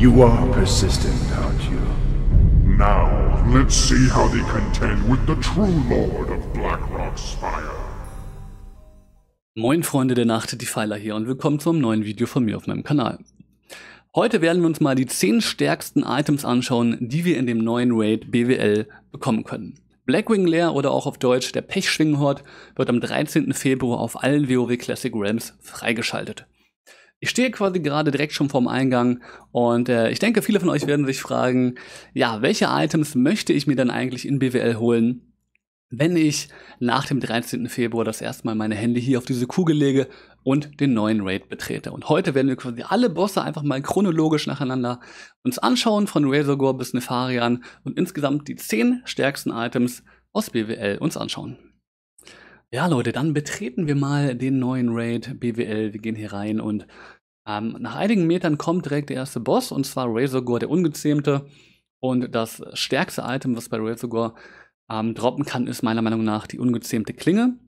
You are persistent, aren't you? Now, let's see how they contend with the true lord of Blackrock Spire. Moin Freunde der Nacht, die Pfeiler hier und willkommen zum neuen Video von mir auf meinem Kanal. Heute werden wir uns mal die 10 stärksten Items anschauen, die wir in dem neuen Raid BWL bekommen können. Blackwing Lair oder auch auf Deutsch der Pechschwingenhort wird am 13. Februar auf allen WoW Classic Realms freigeschaltet. Ich stehe quasi gerade direkt schon vorm Eingang und äh, ich denke, viele von euch werden sich fragen, ja, welche Items möchte ich mir dann eigentlich in BWL holen, wenn ich nach dem 13. Februar das erste Mal meine Hände hier auf diese Kugel lege und den neuen Raid betrete. Und heute werden wir quasi alle Bosse einfach mal chronologisch nacheinander uns anschauen, von Razorgor bis Nefarian und insgesamt die zehn stärksten Items aus BWL uns anschauen. Ja, Leute, dann betreten wir mal den neuen Raid BWL. Wir gehen hier rein und ähm, nach einigen Metern kommt direkt der erste Boss und zwar Razorgor, der Ungezähmte. Und das stärkste Item, was bei Razorgor ähm, droppen kann, ist meiner Meinung nach die ungezähmte Klinge.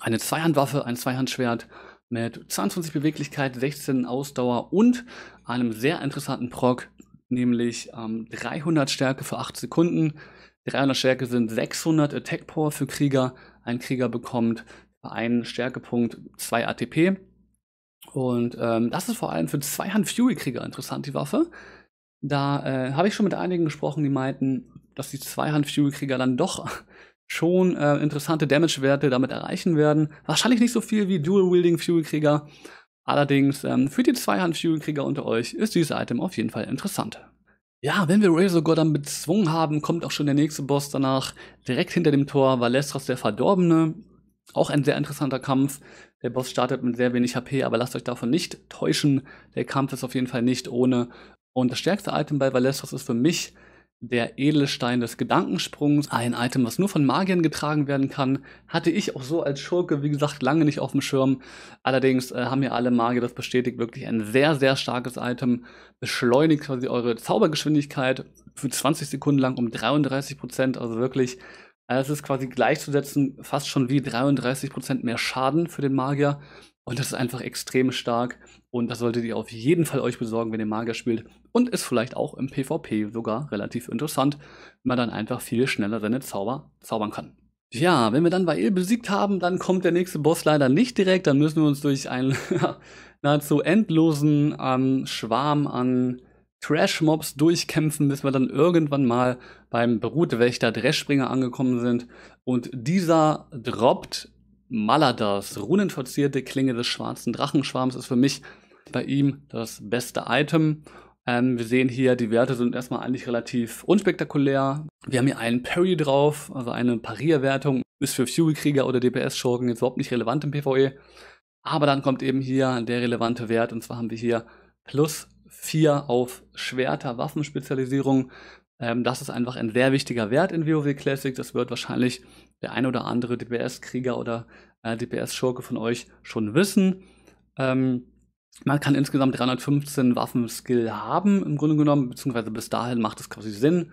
Eine Zweihandwaffe, ein Zweihandschwert mit 22 Beweglichkeit, 16 Ausdauer und einem sehr interessanten Proc, nämlich ähm, 300 Stärke für 8 Sekunden. 300 Stärke sind 600 Attack Power für Krieger, ein Krieger bekommt einen Stärkepunkt, zwei ATP. Und ähm, das ist vor allem für Zweihand-Fury-Krieger interessant, die Waffe. Da äh, habe ich schon mit einigen gesprochen, die meinten, dass die Zweihand-Fury-Krieger dann doch schon äh, interessante Damage-Werte damit erreichen werden. Wahrscheinlich nicht so viel wie Dual-Wielding-Fury-Krieger. Allerdings, ähm, für die Zweihand-Fury-Krieger unter euch ist dieses Item auf jeden Fall interessant. Ja, wenn wir Ray sogar dann bezwungen haben, kommt auch schon der nächste Boss danach. Direkt hinter dem Tor war Lestras der Verdorbene. Auch ein sehr interessanter Kampf. Der Boss startet mit sehr wenig HP, aber lasst euch davon nicht täuschen. Der Kampf ist auf jeden Fall nicht ohne. Und das stärkste Item bei Valestros ist für mich der Edelstein des Gedankensprungs, ein Item, was nur von Magiern getragen werden kann, hatte ich auch so als Schurke, wie gesagt, lange nicht auf dem Schirm. Allerdings äh, haben ja alle Magier das bestätigt, wirklich ein sehr, sehr starkes Item. Beschleunigt quasi eure Zaubergeschwindigkeit für 20 Sekunden lang um 33 Prozent, also wirklich äh, es ist quasi gleichzusetzen, fast schon wie 33% mehr Schaden für den Magier. Und das ist einfach extrem stark. Und das solltet ihr auf jeden Fall euch besorgen, wenn ihr Magier spielt. Und ist vielleicht auch im PvP sogar relativ interessant, wenn man dann einfach viel schneller seine Zauber zaubern kann. Ja, wenn wir dann Vael besiegt haben, dann kommt der nächste Boss leider nicht direkt. Dann müssen wir uns durch einen nahezu endlosen ähm, Schwarm an Trash-Mobs durchkämpfen, bis wir dann irgendwann mal beim Brutwächter Dreschspringer angekommen sind. Und dieser droppt Maladas, runenverzierte Klinge des schwarzen Drachenschwarms, ist für mich bei ihm das beste Item. Ähm, wir sehen hier, die Werte sind erstmal eigentlich relativ unspektakulär. Wir haben hier einen Parry drauf, also eine Parierwertung. Ist für Fury-Krieger oder DPS-Schurken jetzt überhaupt nicht relevant im PvE. Aber dann kommt eben hier der relevante Wert und zwar haben wir hier plus 4 auf Schwerter, Waffenspezialisierung. Ähm, das ist einfach ein sehr wichtiger Wert in WoW Classic. Das wird wahrscheinlich der ein oder andere DPS-Krieger oder äh, DPS-Schurke von euch schon wissen. Ähm, man kann insgesamt 315 Waffenskill haben, im Grunde genommen, beziehungsweise bis dahin macht es quasi Sinn.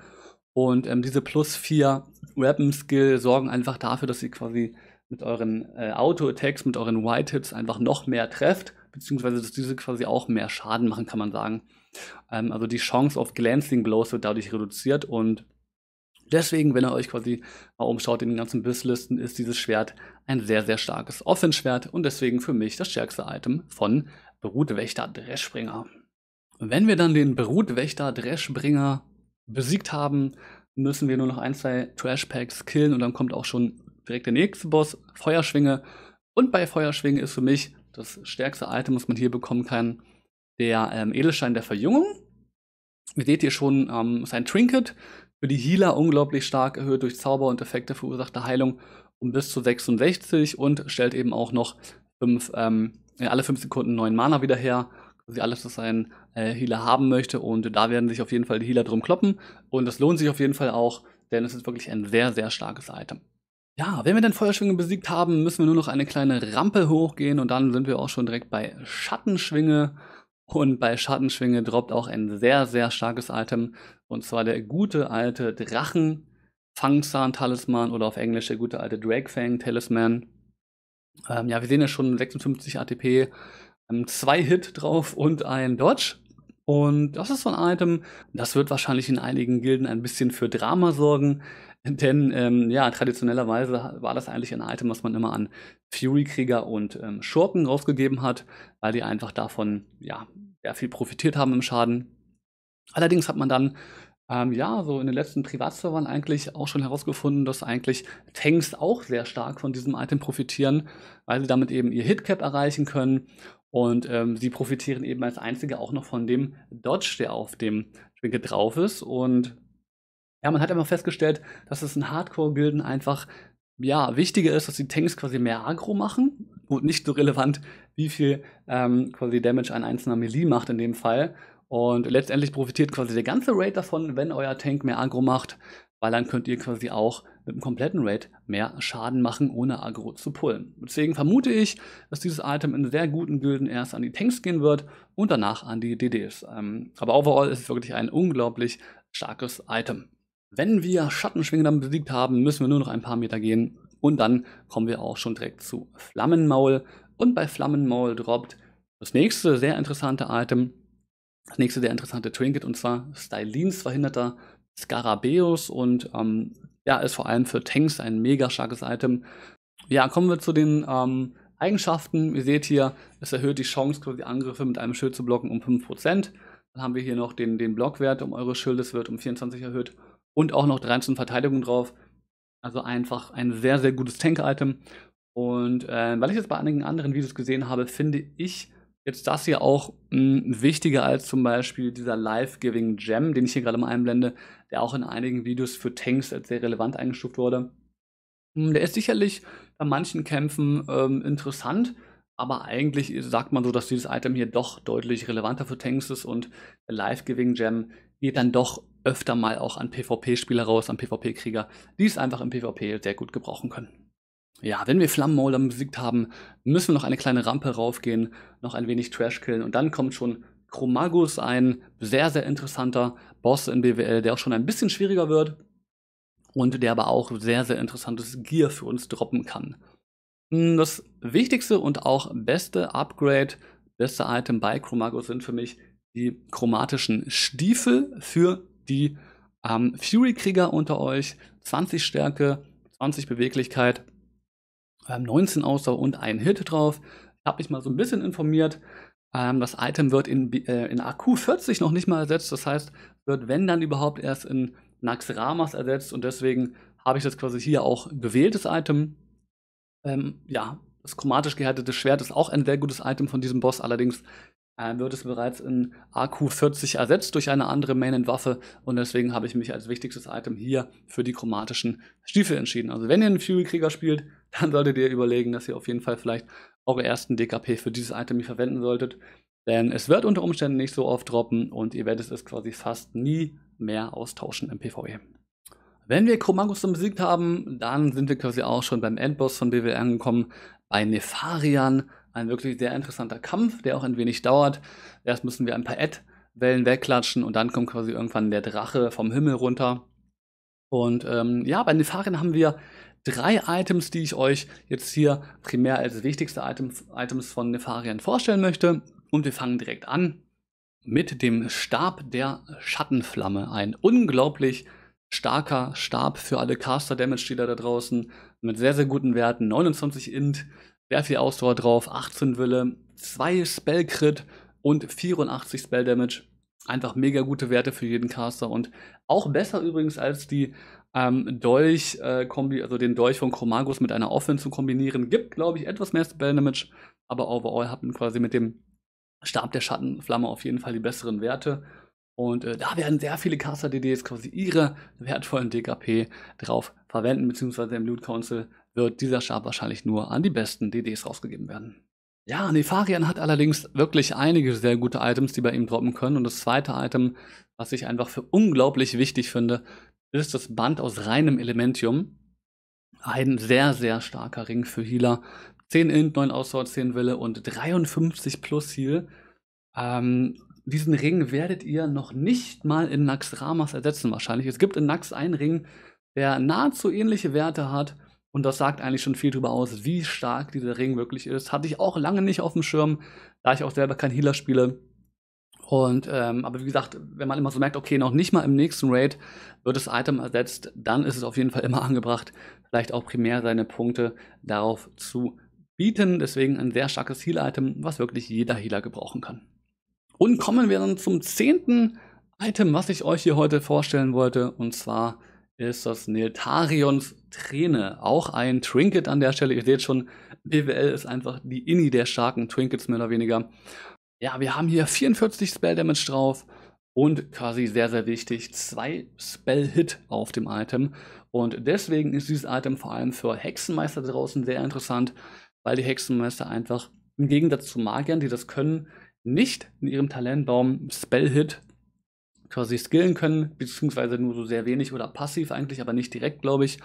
Und ähm, diese plus 4 Weapon-Skill sorgen einfach dafür, dass ihr quasi mit euren äh, Auto-Attacks, mit euren White-Hits einfach noch mehr trefft, beziehungsweise dass diese quasi auch mehr Schaden machen, kann man sagen. Ähm, also die Chance auf Glancing Blows wird dadurch reduziert und deswegen, wenn ihr euch quasi mal umschaut in den ganzen Bisslisten, ist dieses Schwert ein sehr, sehr starkes Offenschwert und deswegen für mich das stärkste Item von Brutwächter Dreschbringer. Wenn wir dann den Brutwächter Dreschbringer besiegt haben, müssen wir nur noch ein, zwei Trashpacks killen und dann kommt auch schon direkt der nächste Boss, Feuerschwinge. Und bei Feuerschwinge ist für mich das stärkste Item, was man hier bekommen kann, der ähm, Edelstein der Verjüngung. Ihr seht hier schon ähm, sein Trinket, für die Healer unglaublich stark erhöht durch Zauber und Effekte verursachte Heilung um bis zu 66 und stellt eben auch noch 5 ähm, alle fünf Sekunden neuen Mana wieder her. Sie alles, was ein äh, Healer haben möchte. Und da werden sich auf jeden Fall die Healer drum kloppen. Und das lohnt sich auf jeden Fall auch, denn es ist wirklich ein sehr, sehr starkes Item. Ja, wenn wir den Feuerschwinge besiegt haben, müssen wir nur noch eine kleine Rampe hochgehen und dann sind wir auch schon direkt bei Schattenschwinge. Und bei Schattenschwinge droppt auch ein sehr, sehr starkes Item. Und zwar der gute alte Drachen. Fangzahn-Talisman oder auf Englisch der gute alte Dragfang-Talisman. Ähm, ja, wir sehen ja schon 56 ATP, ähm, zwei Hit drauf und ein Dodge. Und das ist so ein Item, das wird wahrscheinlich in einigen Gilden ein bisschen für Drama sorgen. Denn ähm, ja, traditionellerweise war das eigentlich ein Item, was man immer an Fury-Krieger und ähm, Schurken rausgegeben hat, weil die einfach davon ja, sehr viel profitiert haben im Schaden. Allerdings hat man dann ähm, ja, so in den letzten Privatservern eigentlich auch schon herausgefunden, dass eigentlich Tanks auch sehr stark von diesem Item profitieren, weil sie damit eben ihr Hitcap erreichen können und ähm, sie profitieren eben als einzige auch noch von dem Dodge, der auf dem Trinket drauf ist. Und ja, man hat einfach festgestellt, dass es in Hardcore-Gilden einfach ja, wichtiger ist, dass die Tanks quasi mehr Agro machen und nicht so relevant, wie viel ähm, quasi Damage ein einzelner Melee macht in dem Fall, und letztendlich profitiert quasi der ganze Raid davon, wenn euer Tank mehr Agro macht, weil dann könnt ihr quasi auch mit dem kompletten Raid mehr Schaden machen, ohne Agro zu pullen. Deswegen vermute ich, dass dieses Item in sehr guten Gilden erst an die Tanks gehen wird und danach an die DDs. Ähm, aber overall ist es wirklich ein unglaublich starkes Item. Wenn wir Schattenschwingen dann besiegt haben, müssen wir nur noch ein paar Meter gehen und dann kommen wir auch schon direkt zu Flammenmaul. Und bei Flammenmaul droppt das nächste sehr interessante Item, das nächste sehr interessante Trinket und zwar Stylins verhinderter Scarabeus und ähm, ja, ist vor allem für Tanks ein mega starkes Item. Ja, kommen wir zu den ähm, Eigenschaften. Ihr seht hier, es erhöht die Chance, die Angriffe mit einem Schild zu blocken um 5%. Dann haben wir hier noch den, den Blockwert um eure Schildes wird um 24 erhöht und auch noch 13 Verteidigung drauf. Also einfach ein sehr, sehr gutes Tank-Item. Und äh, weil ich es bei einigen anderen Videos gesehen habe, finde ich, jetzt das hier auch mh, hm, wichtiger als zum Beispiel dieser Life-Giving Gem, den ich hier gerade mal einblende, der auch in einigen Videos für Tanks als sehr relevant eingestuft wurde. Hm, der ist sicherlich bei manchen Kämpfen ähm, interessant, aber eigentlich sagt man so, dass dieses Item hier doch deutlich relevanter für Tanks ist und der Life-Giving Gem geht dann doch öfter mal auch an PvP-Spieler raus, an PvP-Krieger, die es einfach im PvP sehr gut gebrauchen können. Ja, wenn wir Flammenmolder besiegt haben, müssen wir noch eine kleine Rampe raufgehen, noch ein wenig Trash killen und dann kommt schon Chromagus, ein sehr, sehr interessanter Boss in BWL, der auch schon ein bisschen schwieriger wird und der aber auch sehr, sehr interessantes Gear für uns droppen kann. Hm, das wichtigste und auch beste Upgrade, beste Item bei Chromagus sind für mich die chromatischen Stiefel für die ähm, Fury-Krieger unter euch. 20 Stärke, 20 Beweglichkeit 19 Ausdauer und einen Hit drauf. Ich habe mich mal so ein bisschen informiert. Ähm, das Item wird in, äh, in AQ40 noch nicht mal ersetzt. Das heißt, wird, wenn dann überhaupt, erst in Nax Ramas ersetzt. Und deswegen habe ich das quasi hier auch gewählt, das Item. Ähm, ja, das chromatisch gehärtete Schwert ist auch ein sehr gutes Item von diesem Boss. Allerdings äh, wird es bereits in AQ40 ersetzt durch eine andere Main-Waffe. end Und deswegen habe ich mich als wichtigstes Item hier für die chromatischen Stiefel entschieden. Also wenn ihr einen Fury-Krieger spielt, dann solltet ihr überlegen, dass ihr auf jeden Fall vielleicht eure ersten DKP für dieses Item nicht verwenden solltet. Denn es wird unter Umständen nicht so oft droppen und ihr werdet es quasi fast nie mehr austauschen im PvE. Wenn wir Chromagus dann besiegt haben, dann sind wir quasi auch schon beim Endboss von BWR angekommen, bei Nefarian. Ein wirklich sehr interessanter Kampf, der auch ein wenig dauert. Erst müssen wir ein paar Ad-Wellen wegklatschen und dann kommt quasi irgendwann der Drache vom Himmel runter. Und ähm, ja, bei Nefarian haben wir drei Items, die ich euch jetzt hier primär als wichtigste Items, Items von Nefarian vorstellen möchte. Und wir fangen direkt an mit dem Stab der Schattenflamme. Ein unglaublich starker Stab für alle Caster Damage Dealer da draußen. Mit sehr, sehr guten Werten. 29 Int, sehr viel Ausdauer drauf, 18 Wille, 2 Spell Crit und 84 Spell Damage. Einfach mega gute Werte für jeden Caster und auch besser übrigens als die ähm, Dolch, äh, kombi also den Dolch von Chromagus mit einer Offense zu kombinieren, gibt, glaube ich, etwas mehr Spell Damage, aber overall hat man quasi mit dem Stab der Schattenflamme auf jeden Fall die besseren Werte. Und äh, da werden sehr viele Caster-DDs quasi ihre wertvollen DKP drauf verwenden, beziehungsweise im Loot Council wird dieser Stab wahrscheinlich nur an die besten DDs rausgegeben werden. Ja, Nefarian hat allerdings wirklich einige sehr gute Items, die bei ihm droppen können. Und das zweite Item, was ich einfach für unglaublich wichtig finde, ist das Band aus reinem Elementium. Ein sehr, sehr starker Ring für Healer. 10 Int, 9 Ausdauer, 10 Wille und 53 plus Heal. Ähm, diesen Ring werdet ihr noch nicht mal in Nax Ramas ersetzen wahrscheinlich. Es gibt in Nax einen Ring, der nahezu ähnliche Werte hat. Und das sagt eigentlich schon viel darüber aus, wie stark dieser Ring wirklich ist. Hatte ich auch lange nicht auf dem Schirm, da ich auch selber kein Healer spiele. Und ähm, aber wie gesagt, wenn man immer so merkt, okay, noch nicht mal im nächsten Raid wird das Item ersetzt, dann ist es auf jeden Fall immer angebracht, vielleicht auch primär seine Punkte darauf zu bieten. Deswegen ein sehr starkes Heal-Item, was wirklich jeder Healer gebrauchen kann. Und kommen wir dann zum zehnten Item, was ich euch hier heute vorstellen wollte. Und zwar ist das Neltarions Träne. Auch ein Trinket an der Stelle. Ihr seht schon, BWL ist einfach die Inni der starken Trinkets mehr oder weniger. Ja, wir haben hier 44 Spell Damage drauf und quasi sehr, sehr wichtig, zwei Spell-Hit auf dem Item. Und deswegen ist dieses Item vor allem für Hexenmeister draußen sehr interessant, weil die Hexenmeister einfach im Gegensatz zu Magiern, die das können, nicht in ihrem Talentbaum Spell-Hit quasi skillen können, beziehungsweise nur so sehr wenig oder passiv eigentlich, aber nicht direkt, glaube ich.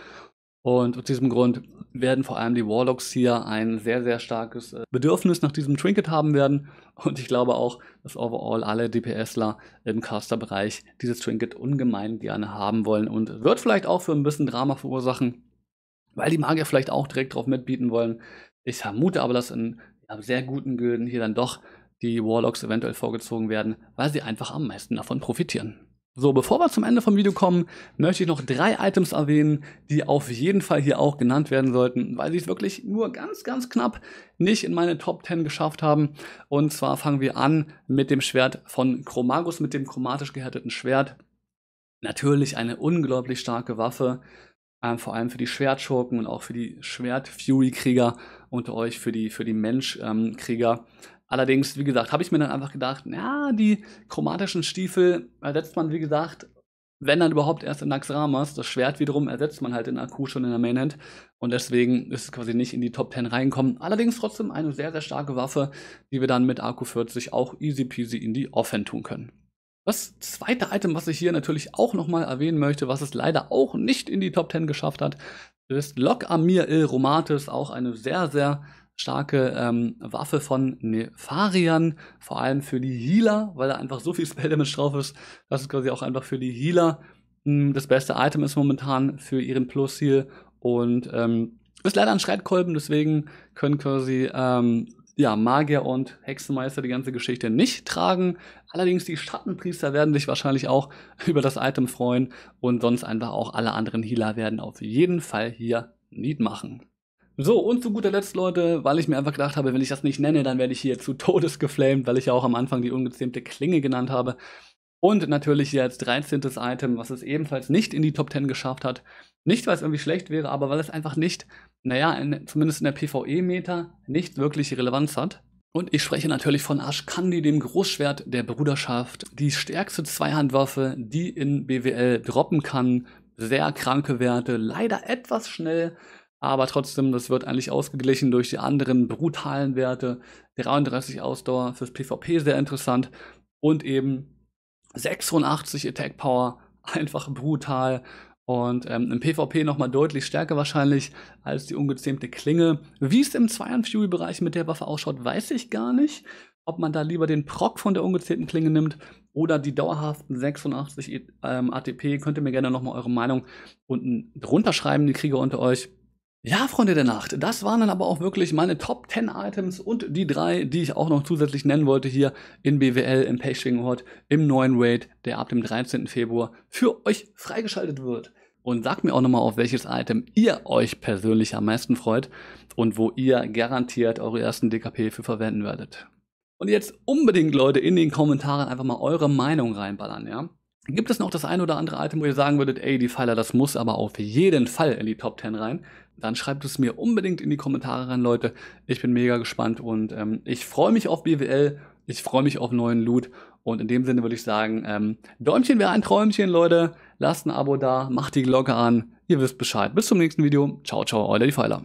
Und aus diesem Grund werden vor allem die Warlocks hier ein sehr, sehr starkes äh, Bedürfnis nach diesem Trinket haben werden. Und ich glaube auch, dass overall alle DPSler im Caster-Bereich dieses Trinket ungemein gerne haben wollen und wird vielleicht auch für ein bisschen Drama verursachen, weil die Magier vielleicht auch direkt drauf mitbieten wollen. Ich vermute aber, dass in sehr guten Gilden hier dann doch die Warlocks eventuell vorgezogen werden, weil sie einfach am meisten davon profitieren. So, bevor wir zum Ende vom Video kommen, möchte ich noch drei Items erwähnen, die auf jeden Fall hier auch genannt werden sollten, weil sie es wirklich nur ganz, ganz knapp nicht in meine Top 10 geschafft haben. Und zwar fangen wir an mit dem Schwert von Chromagus, mit dem chromatisch gehärteten Schwert. Natürlich eine unglaublich starke Waffe, ähm, vor allem für die Schwertschurken und auch für die Schwert-Fury-Krieger unter euch, für die, für die Mensch-Krieger. Ähm, Allerdings, wie gesagt, habe ich mir dann einfach gedacht, na, die chromatischen Stiefel ersetzt man, wie gesagt, wenn dann überhaupt erst in Naxramas. Das Schwert wiederum ersetzt man halt in Akku schon in der Mainhand. Und deswegen ist es quasi nicht in die Top 10 reinkommen. Allerdings trotzdem eine sehr, sehr starke Waffe, die wir dann mit Akku 40 auch easy peasy in die Offhand tun können. Das zweite Item, was ich hier natürlich auch nochmal erwähnen möchte, was es leider auch nicht in die Top 10 geschafft hat, ist Lok Amir Il Romatis, auch eine sehr, sehr starke ähm, Waffe von Nefarian, vor allem für die Healer, weil da einfach so viel Spell Damage drauf ist, dass es quasi auch einfach für die Healer mh, hm, das beste Item ist momentan für ihren Plus-Heal und ähm, ist leider ein Schreitkolben, deswegen können quasi ähm, ja, Magier und Hexenmeister die ganze Geschichte nicht tragen. Allerdings die Schattenpriester werden sich wahrscheinlich auch über das Item freuen und sonst einfach auch alle anderen Healer werden auf jeden Fall hier Need machen. So, und zu guter Letzt, Leute, weil ich mir einfach gedacht habe, wenn ich das nicht nenne, dann werde ich hier zu Todes geflamed, weil ich ja auch am Anfang die ungezähmte Klinge genannt habe. Und natürlich hier als 13. Item, was es ebenfalls nicht in die Top 10 geschafft hat. Nicht, weil es irgendwie schlecht wäre, aber weil es einfach nicht, naja, in, zumindest in der PvE-Meta, nicht wirklich Relevanz hat. Und ich spreche natürlich von Ashkandi, dem Großschwert der Bruderschaft. Die stärkste Zweihandwaffe, die in BWL droppen kann. Sehr kranke Werte, leider etwas schnell. Aber trotzdem, das wird eigentlich ausgeglichen durch die anderen brutalen Werte. 33 Ausdauer fürs PvP sehr interessant. Und eben 86 Attack Power. Einfach brutal. Und ähm, im PvP nochmal deutlich stärker wahrscheinlich als die ungezähmte Klinge. Wie es im 2 fury bereich mit der Waffe ausschaut, weiß ich gar nicht. Ob man da lieber den Proc von der ungezähmten Klinge nimmt oder die dauerhaften 86 ähm, ATP, könnt ihr mir gerne nochmal eure Meinung unten drunter schreiben, die Krieger unter euch. Ja, Freunde der Nacht, das waren dann aber auch wirklich meine Top 10 Items und die drei, die ich auch noch zusätzlich nennen wollte hier in BWL, im Pechschwingen Hot, im neuen Raid, der ab dem 13. Februar für euch freigeschaltet wird. Und sagt mir auch nochmal, auf welches Item ihr euch persönlich am meisten freut und wo ihr garantiert eure ersten DKP für verwenden werdet. Und jetzt unbedingt, Leute, in den Kommentaren einfach mal eure Meinung reinballern, ja? Gibt es noch das ein oder andere Item, wo ihr sagen würdet, ey, die Pfeiler, das muss aber auf jeden Fall in die Top 10 rein? Dann schreibt es mir unbedingt in die Kommentare rein, Leute. Ich bin mega gespannt und ähm, ich freue mich auf BWL. Ich freue mich auf neuen Loot. Und in dem Sinne würde ich sagen, ähm, Däumchen wäre ein Träumchen, Leute. Lasst ein Abo da, macht die Glocke an. Ihr wisst Bescheid. Bis zum nächsten Video. Ciao, ciao, euer die Pfeiler.